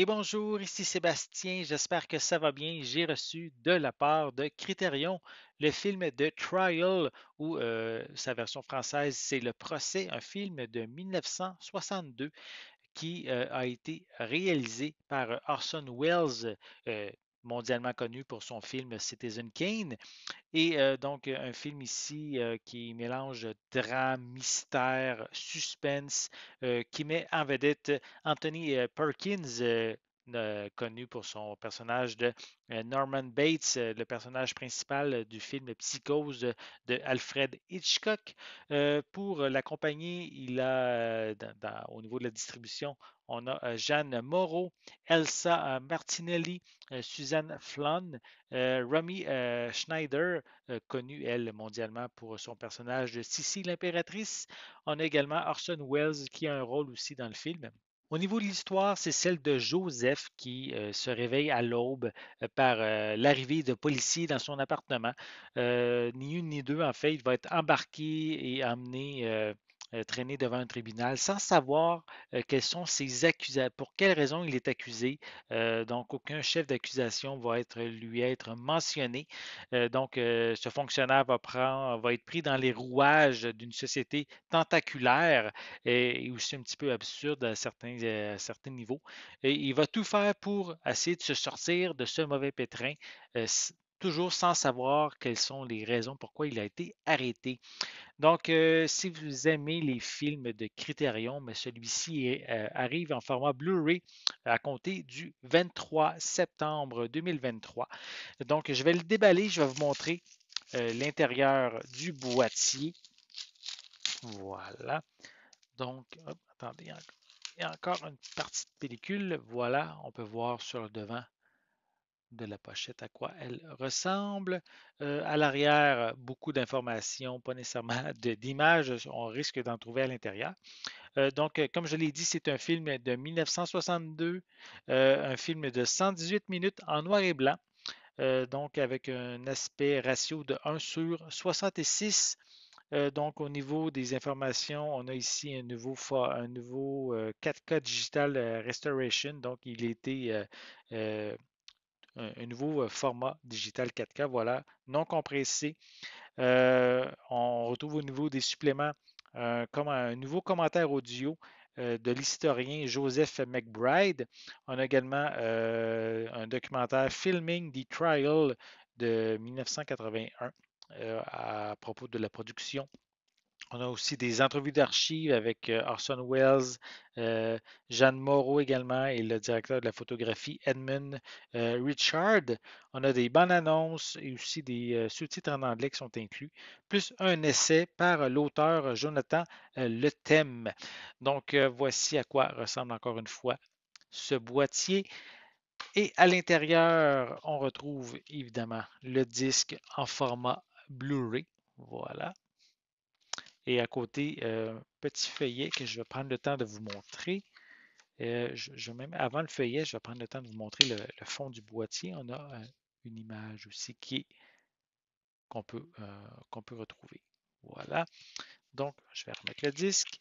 Et bonjour, ici Sébastien, j'espère que ça va bien. J'ai reçu de la part de Criterion le film de Trial, ou euh, sa version française, c'est Le Procès, un film de 1962 qui euh, a été réalisé par euh, Orson Welles, mondialement connu pour son film Citizen Kane. Et euh, donc, un film ici euh, qui mélange drame, mystère, suspense, euh, qui met en vedette Anthony Perkins, euh, connu pour son personnage de euh, Norman Bates, euh, le personnage principal du film Psychose de, Alfred Hitchcock. pour la compagnie, il a, au niveau de la distribution, on a Jeanne Moreau, Elsa Martinelli, Suzanne Flan, Romy Schneider, connue, elle, mondialement pour son personnage de Sissy l'impératrice. On a également Orson Welles qui a un rôle aussi dans le film. Au niveau de l'histoire, c'est celle de Joseph qui euh, se réveille à l'aube euh, par euh, l'arrivée de policiers dans son appartement. ni une ni deux, en fait, il va être embarqué et emmené euh, traîné devant un tribunal sans savoir euh, quelles sont ses accusations, pour quelles raisons il est accusé. Euh, donc, aucun chef d'accusation va être, lui être mentionné. donc, ce fonctionnaire va, être pris dans les rouages d'une société tentaculaire et, aussi un petit peu absurde à certains, niveaux. Et il va tout faire pour essayer de se sortir de ce mauvais pétrin toujours sans savoir quelles sont les raisons pourquoi il a été arrêté. Donc, euh, si vous aimez les films de Criterion, mais celui-ci euh, arrive en format Blu-ray à compter du 23 septembre 2023. Donc, je vais le déballer, je vais vous montrer euh, l'intérieur du boîtier. Voilà. Donc, attendez, il y a encore une partie de pellicule. Voilà, on peut voir sur le devant de la pochette, à quoi elle ressemble. Euh, à l'arrière, beaucoup d'informations, pas nécessairement d'images, on risque d'en trouver à l'intérieur. Euh, donc, euh, comme je l'ai dit, c'est un film de 1962, un film de 118 minutes en noir et blanc, donc avec un aspect ratio de 1 sur 66. donc, au niveau des informations, on a ici un nouveau, un nouveau 4K Digital Restoration. Donc, il était un, nouveau euh, format digital 4K, voilà, non compressé. Euh, on retrouve au niveau des suppléments euh, comme un nouveau commentaire audio de l'historien Joseph McBride. On a également un documentaire Filming the Trial de 1981 à propos de la production on a aussi des entrevues d'archives avec euh, Orson Welles, euh, Jeanne Moreau également et le directeur de la photographie Edmund euh, Richard. On a des bonnes annonces et aussi des sous-titres en anglais qui sont inclus, plus un essai par l'auteur Jonathan Le Thème. Donc voici à quoi ressemble encore une fois ce boîtier. Et à l'intérieur, on retrouve évidemment le disque en format Blu-ray. Voilà. Et à côté, euh, petit feuillet que je vais prendre le temps de vous montrer. Euh, je, avant le feuillet, je vais prendre le temps de vous montrer le, fond du boîtier. On a euh, une image aussi qu'on peut, euh, qu'on peut retrouver. Voilà. Donc, je vais remettre le disque.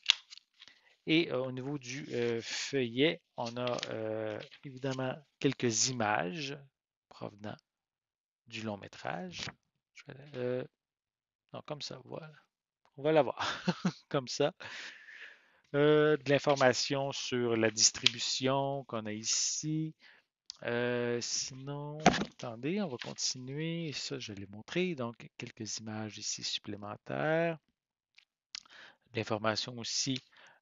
Et au niveau du feuillet, on a évidemment quelques images provenant du long métrage. Je comme ça, voilà. On va l'avoir comme ça. Euh, de l'information sur la distribution qu'on a ici. Euh, sinon, attendez, on va continuer. Ça, je l'ai montré. Donc, quelques images ici supplémentaires. L'information aussi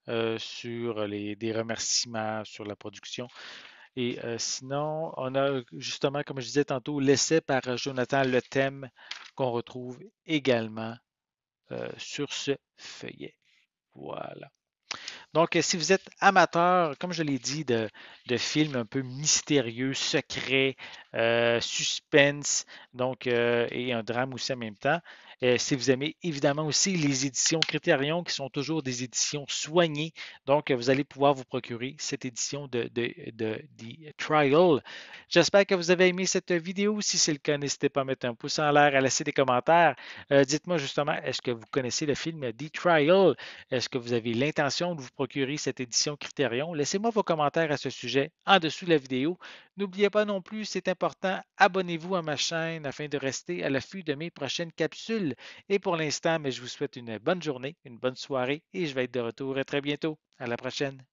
euh, sur les, des remerciements sur la production. Et sinon, on a justement, comme je disais tantôt, l'essai par Jonathan Le Thème qu'on retrouve également euh, sur ce feuillet. Voilà. Donc, euh, si vous êtes amateur, comme je l'ai dit, de, films un peu mystérieux, secrets, euh, suspense, donc, euh, et un drame aussi en même temps, si vous aimez évidemment aussi les éditions Criterion, qui sont toujours des éditions soignées, donc vous allez pouvoir vous procurer cette édition de, de, de The Trial. J'espère que vous avez aimé cette vidéo. Si c'est le cas, n'hésitez pas à mettre un pouce en l'air, à laisser des commentaires. Dites-moi justement, est-ce que vous connaissez le film The Trial? Est-ce que vous avez l'intention de vous procurer cette édition Critérion, laissez-moi vos commentaires à ce sujet en dessous de la vidéo. N'oubliez pas non plus, c'est important, abonnez-vous à ma chaîne afin de rester à l'affût de mes prochaines capsules. Et pour l'instant, mais je vous souhaite une bonne journée, une bonne soirée et je vais être de retour très bientôt. À la prochaine.